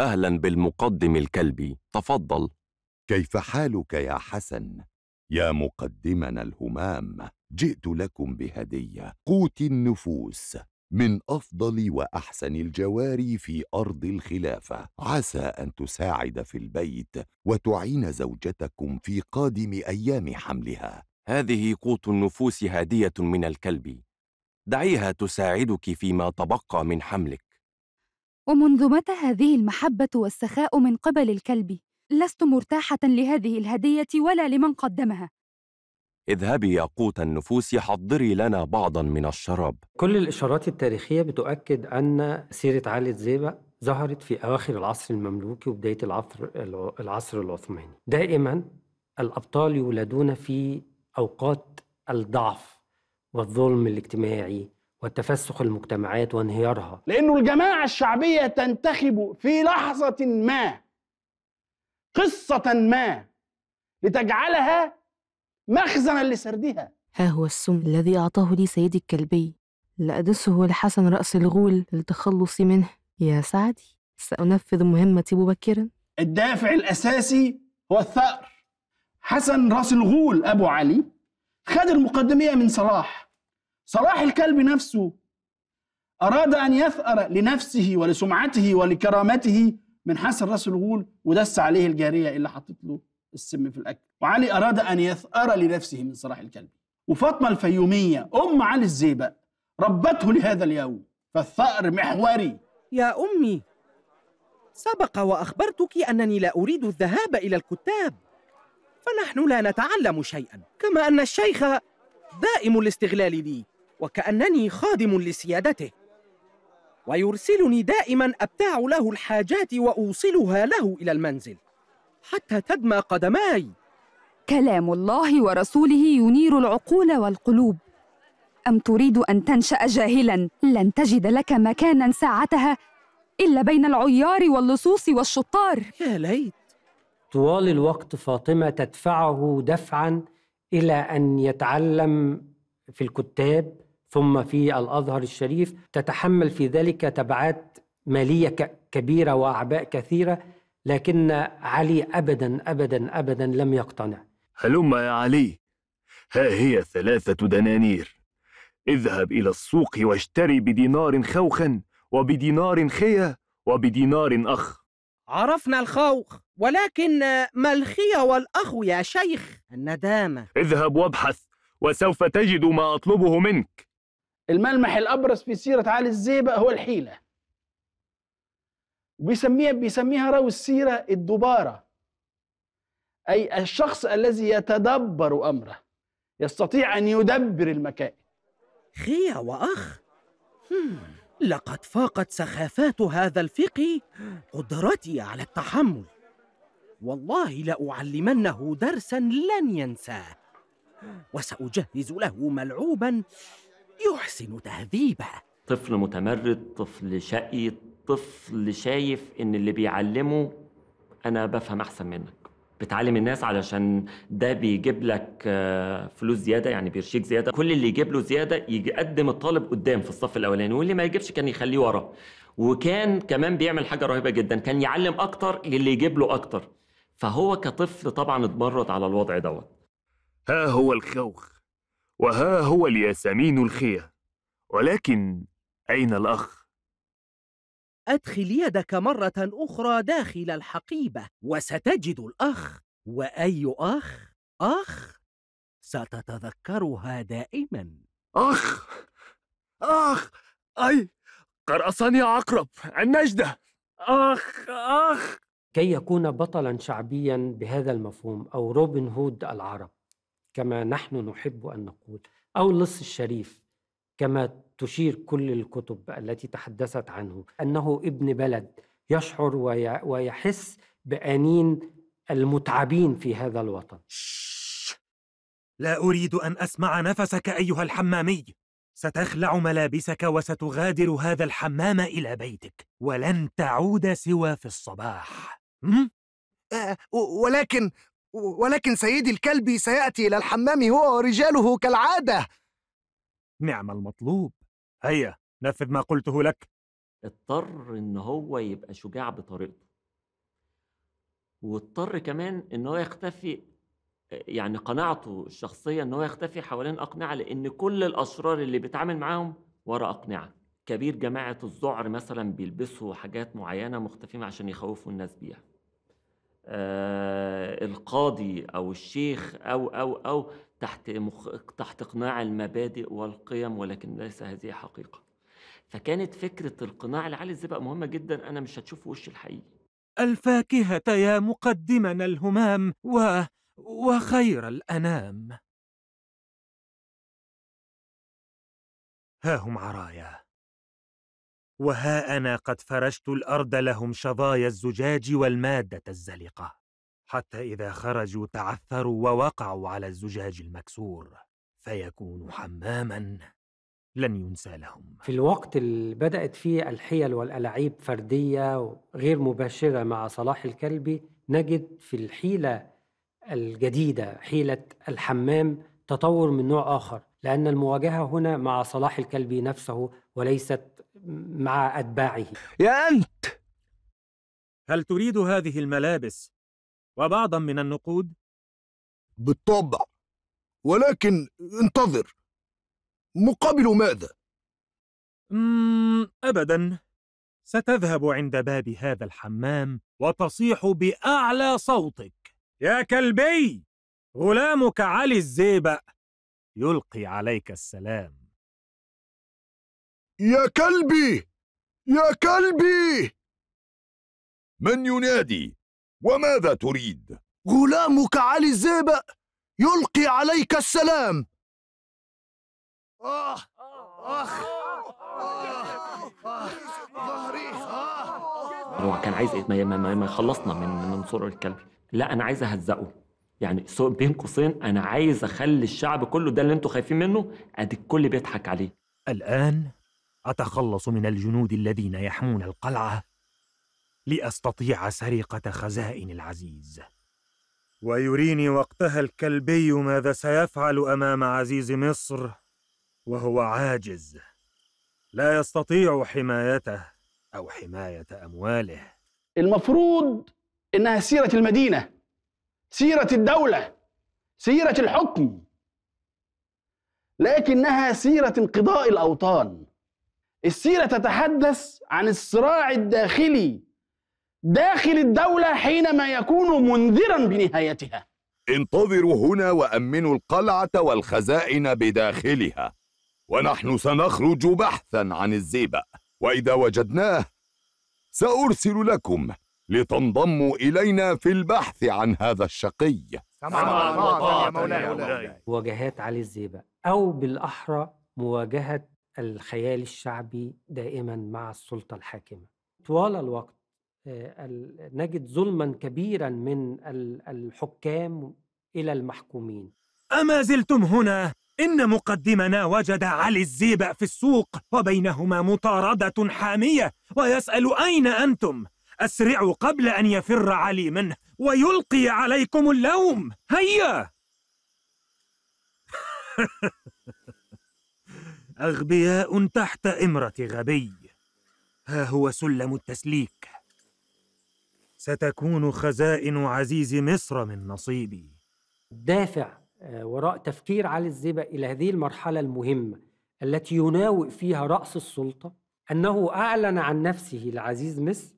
أهلا بالمقدم الكلبي تفضل كيف حالك يا حسن؟ يا مقدمنا الهمام جئت لكم بهدية قوت النفوس من أفضل وأحسن الجواري في أرض الخلافة عسى أن تساعد في البيت وتعين زوجتكم في قادم أيام حملها هذه قوت النفوس هدية من الكلب دعيها تساعدك فيما تبقى من حملك ومنذ متى هذه المحبة والسخاء من قبل الكلب؟ لست مرتاحة لهذه الهدية ولا لمن قدمها اذهبي يا قوت النفوس حضري لنا بعضا من الشراب كل الإشارات التاريخية بتؤكد أن سيرة علي الزيبق ظهرت في أواخر العصر المملوكي وبداية العصر, العصر العثماني دائما الأبطال يولدون في أوقات الضعف والظلم الاجتماعي وتفسخ المجتمعات وانهيارها لأنه الجماعة الشعبية تنتخب في لحظة ما قصة ما لتجعلها مخزنا لسردها ها هو السم الذي أعطاه لي سيدي الكلبي لأدسه الحسن رأس الغول للتخلص منه يا سعدي سأنفذ مهمتي مبكرا الدافع الأساسي هو الثأر حسن راس الغول أبو علي خد المقدمية من صلاح صلاح الكلب نفسه أراد أن يثأر لنفسه ولسمعته ولكرامته من حسن راس الغول ودس عليه الجارية اللي حطت له السم في الأكل وعلي أراد أن يثأر لنفسه من صلاح الكلب وفاطمة الفيومية أم علي الزيبق ربته لهذا اليوم فالثأر محوري يا أمي سبق وأخبرتك أنني لا أريد الذهاب إلى الكتاب فنحن لا نتعلم شيئا كما أن الشيخ دائم الاستغلال لي وكأنني خادم لسيادته ويرسلني دائما أبتاع له الحاجات وأوصلها له إلى المنزل حتى تدمى قدماي كلام الله ورسوله ينير العقول والقلوب أم تريد أن تنشأ جاهلا لن تجد لك مكانا ساعتها إلا بين العيار واللصوص والشطار يا ليت طوال الوقت فاطمة تدفعه دفعا إلى أن يتعلم في الكتاب ثم في الازهر الشريف تتحمل في ذلك تبعات ماليه كبيره واعباء كثيره لكن علي ابدا ابدا ابدا لم يقتنع هلم يا علي ها هي ثلاثه دنانير اذهب الى السوق واشتري بدينار خوخا وبدينار خيا وبدينار اخ عرفنا الخوخ ولكن ما الخيا والاخ يا شيخ الندامه اذهب وابحث وسوف تجد ما اطلبه منك الملمح الابرز في سيره علي الزيبق هو الحيله بيسميها بيسميها راوي السيره الدباره اي الشخص الذي يتدبر امره يستطيع ان يدبر المكان خيا واخ لقد فاقت سخافات هذا الفقه قدرتي على التحمل والله لاعلمنه درسا لن ينساه وساجهز له ملعوبا يحسن تهذيبه طفل متمرد طفل شقي طفل شايف ان اللي بيعلمه انا بفهم احسن منك بتعلم الناس علشان ده بيجيب لك آه، فلوس زياده يعني بيرشيك زياده كل اللي يجيب له زياده يقدم الطالب قدام في الصف الاولاني واللي ما يجيبش كان يخليه ورا وكان كمان بيعمل حاجه رهيبه جدا كان يعلم اكتر للي يجيب له اكتر فهو كطفل طبعا اتمرد على الوضع دوت ها هو الخوخ وها هو الياسمين الخية ولكن أين الأخ؟ أدخل يدك مرة أخرى داخل الحقيبة وستجد الأخ وأي أخ؟ أخ ستتذكرها دائما أخ أخ أي قرأصني عقرب النجدة أخ أخ كي يكون بطلا شعبيا بهذا المفهوم أو روبن هود العرب كما نحن نحب ان نقول او اللص الشريف كما تشير كل الكتب التي تحدثت عنه انه ابن بلد يشعر ويحس بانين المتعبين في هذا الوطن لا اريد ان اسمع نفسك ايها الحمامي ستخلع ملابسك وستغادر هذا الحمام الى بيتك ولن تعود سوى في الصباح م? آه، ولكن ولكن سيدي الكلبي سيأتي إلى الحمام هو ورجاله كالعادة نعم المطلوب هيا نفذ ما قلته لك اضطر إن هو يبقى شجاع بطريقته واضطر كمان إن هو يختفي يعني قناعته الشخصية إن هو يختفي حوالين أقنعة لأن كل الأشرار اللي بيتعامل معاهم ورا أقنعة كبير جماعة الذعر مثلا بيلبسوا حاجات معينة مختفين عشان يخوفوا الناس بيها آه، القاضي او الشيخ او او او تحت مخ... تحت اقناع المبادئ والقيم ولكن ليس هذه حقيقه. فكانت فكره القناع العالي ازاي بقى مهمه جدا انا مش هتشوف وش الحقيقي. الفاكهه يا مقدمنا الهمام و وخير الانام. ها هم عرايا وها انا قد فرشت الارض لهم شظايا الزجاج والماده الزلقه حتى اذا خرجوا تعثروا ووقعوا على الزجاج المكسور فيكون حماما لن ينسى لهم في الوقت اللي بدات فيه الحيل والألاعيب فرديه غير مباشره مع صلاح الكلبي نجد في الحيله الجديده حيله الحمام تطور من نوع اخر لان المواجهه هنا مع صلاح الكلبي نفسه وليست مع أتباعه يا أنت هل تريد هذه الملابس وبعضا من النقود؟ بالطبع ولكن انتظر مقابل ماذا؟ أبدا ستذهب عند باب هذا الحمام وتصيح بأعلى صوتك يا كلبي غلامك علي الزيبق يلقي عليك السلام يا كلبي يا كلبي من ينادي وماذا تريد غلامك علي الزيبق يلقي عليك السلام آه آخ ظهري هو كان عايز ما, ما, ما خلصنا من من صور الكلب لا انا عايز اهزقه يعني بين قوسين انا عايز اخلي الشعب كله ده اللي انتوا خايفين منه ادي الكل بيضحك عليه الان اتخلص من الجنود الذين يحمون القلعه لاستطيع سرقه خزائن العزيز ويريني وقتها الكلبي ماذا سيفعل امام عزيز مصر وهو عاجز لا يستطيع حمايته او حمايه امواله المفروض انها سيره المدينه سيره الدوله سيره الحكم لكنها سيره انقضاء الاوطان السيرة تتحدث عن الصراع الداخلي داخل الدولة حينما يكون منذرا بنهايتها انتظروا هنا وأمنوا القلعة والخزائن بداخلها ونحن سنخرج بحثا عن الزئبق وإذا وجدناه سأرسل لكم لتنضموا إلينا في البحث عن هذا الشقي سمعا وطاعة يا مولاي مواجهات علي الزئبق أو بالأحرى مواجهة الخيال الشعبي دائما مع السلطه الحاكمه طوال الوقت آه، نجد ظلما كبيرا من الحكام الى المحكومين اما زلتم هنا ان مقدمنا وجد علي الزيبا في السوق وبينهما مطارده حاميه ويسال اين انتم اسرعوا قبل ان يفر علي منه ويلقي عليكم اللوم هيا أغبياء تحت إمرة غبي ها هو سلم التسليك ستكون خزائن عزيز مصر من نصيبي دافع آه، وراء تفكير علي الزبا إلى هذه المرحلة المهمة التي يناوئ فيها رأس السلطة أنه أعلن عن نفسه لعزيز مصر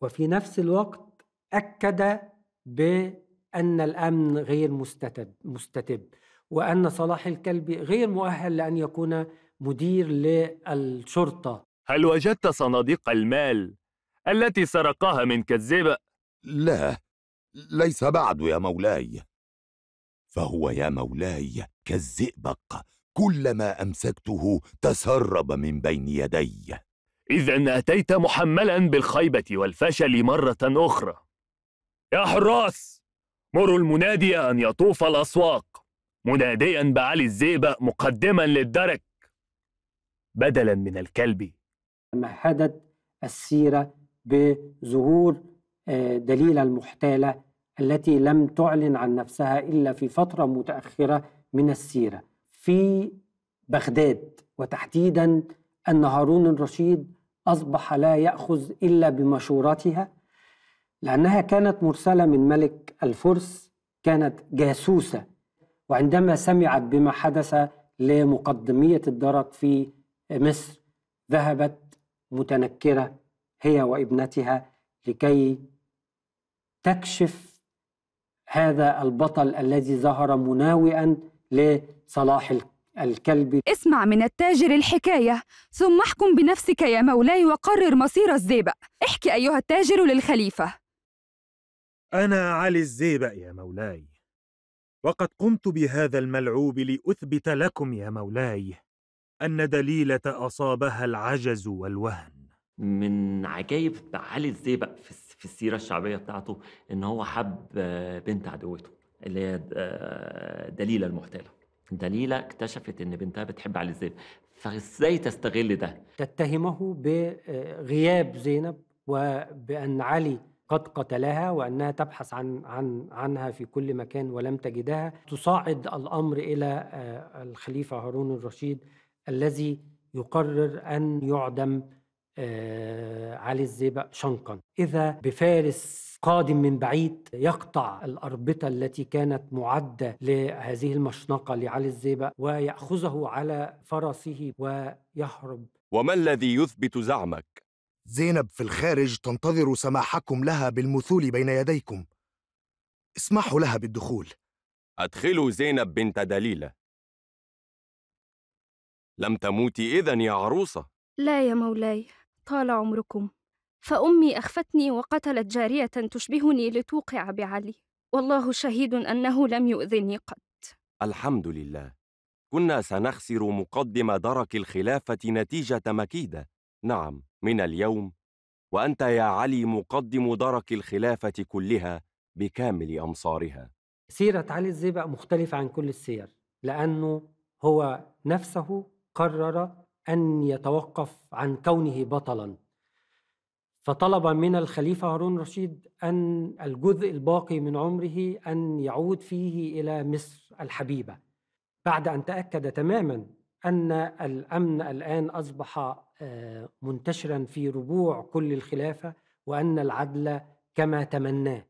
وفي نفس الوقت أكد بأن الأمن غير مستتب, مستتب وأن صلاح الكلبي غير مؤهل لأن يكون مدير للشرطة هل وجدت صناديق المال التي سرقها من كذبة؟ لا ليس بعد يا مولاي فهو يا مولاي كالزئبق كلما أمسكته تسرب من بين يدي إذا أتيت محملا بالخيبة والفشل مرة أخرى يا حراس مروا المنادي أن يطوف الأسواق مناديا بعلي الزيبق مقدما للدرك بدلا من الكلب مهدت السيرة بظهور آه، دليلة المحتالة التي لم تعلن عن نفسها إلا في فترة متأخرة من السيرة في بغداد وتحديدا أن هارون الرشيد أصبح لا يأخذ إلا بمشورتها لأنها كانت مرسلة من ملك الفرس كانت جاسوسة وعندما سمعت بما حدث لمقدمية الدرك في مصر ذهبت متنكرة هي وابنتها لكي تكشف هذا البطل الذي ظهر مناوئا لصلاح الكلب اسمع من التاجر الحكاية ثم احكم بنفسك يا مولاي وقرر مصير الزيبق احكي أيها التاجر للخليفة أنا علي الزيبق يا مولاي وقد قمت بهذا الملعوب لاثبت لكم يا مولاي ان دليله اصابها العجز والوهن من عجايب علي الزيبق في السيره الشعبيه بتاعته ان هو حب آه، بنت عدوته اللي هي آه، دليله المحتاله دليله اكتشفت ان بنتها بتحب علي الزيبق فازاي تستغل ده تتهمه بغياب زينب وبان علي قد قتلها وانها تبحث عن عن عنها في كل مكان ولم تجدها تصاعد الامر الى آه، الخليفه هارون الرشيد الذي يقرر ان يعدم آه، علي الزيبق شنقا اذا بفارس قادم من بعيد يقطع الأربطة التي كانت معدة لهذه المشنقة لعلي الزيبق ويأخذه على فرسه ويهرب وما الذي يثبت زعمك زينب في الخارج تنتظر سماحكم لها بالمثول بين يديكم اسمحوا لها بالدخول أدخلوا زينب بنت دليلة لم تموتي إذا يا عروسة لا يا مولاي طال عمركم فأمي أخفتني وقتلت جارية تشبهني لتوقع بعلي والله شهيد أنه لم يؤذني قط الحمد لله كنا سنخسر مقدم درك الخلافة نتيجة مكيدة نعم من اليوم وأنت يا علي مقدم درك الخلافة كلها بكامل أمصارها سيرة علي الزيبق مختلفة عن كل السير لأنه هو نفسه قرر أن يتوقف عن كونه بطلا فطلب من الخليفة هارون رشيد أن الجزء الباقي من عمره أن يعود فيه إلى مصر الحبيبة بعد أن تأكد تماما أن الأمن الآن أصبح آه، منتشرا في ربوع كل الخلافة وأن العدل كما تمناه